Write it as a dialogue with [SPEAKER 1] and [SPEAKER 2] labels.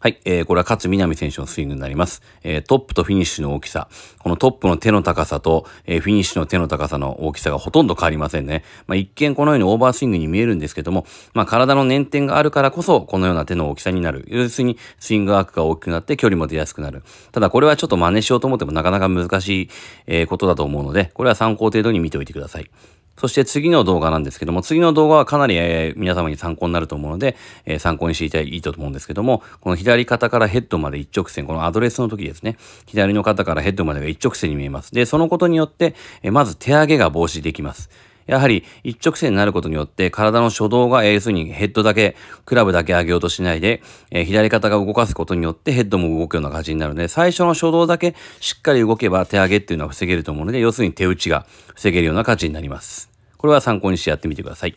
[SPEAKER 1] はい、えー、これは勝南選手のスイングになります、えー、トップとフィニッシュの大きさ。このトップの手の高さと、えー、フィニッシュの手の高さの大きさがほとんど変わりませんね。まあ、一見このようにオーバースイングに見えるんですけども、まあ、体の粘点があるからこそ、このような手の大きさになる。要するに、スイングアークが大きくなって距離も出やすくなる。ただこれはちょっと真似しようと思ってもなかなか難しい、えー、ことだと思うので、これは参考程度に見ておいてください。そして次の動画なんですけども、次の動画はかなり、えー、皆様に参考になると思うので、えー、参考にしていただいいいと思うんですけども、この左肩からヘッドまで一直線、このアドレスの時ですね、左の肩からヘッドまでが一直線に見えます。で、そのことによって、えー、まず手上げが防止できます。やはり一直線になることによって体の初動が、え要するにヘッドだけ、クラブだけ上げようとしないで、えー、左肩が動かすことによってヘッドも動くような感じになるので、最初の初動だけしっかり動けば手上げっていうのは防げると思うので、要するに手打ちが防げるような感じになります。これは参考にしてやってみて
[SPEAKER 2] ください。